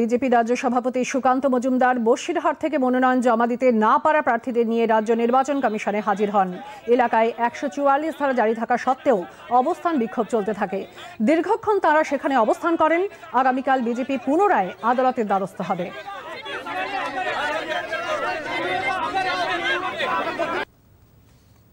BJP রাজ্য সভাপতি সুকান্ত মজুমদার বসিরহাট থেকে মনোনয়ন জমা দিতে না পারা প্রার্থীদের নিয়ে রাজ্য নির্বাচন কমিশনে হাজির হন এলাকায় একশো চুয়াল্লিশ ধারা জারি থাকা সত্ত্বেও অবস্থান বিক্ষোভ চলতে থাকে দীর্ঘক্ষণ তারা সেখানে অবস্থান করেন আগামীকাল বিজেপি পুনরায় আদালতের দ্বারস্থ হবে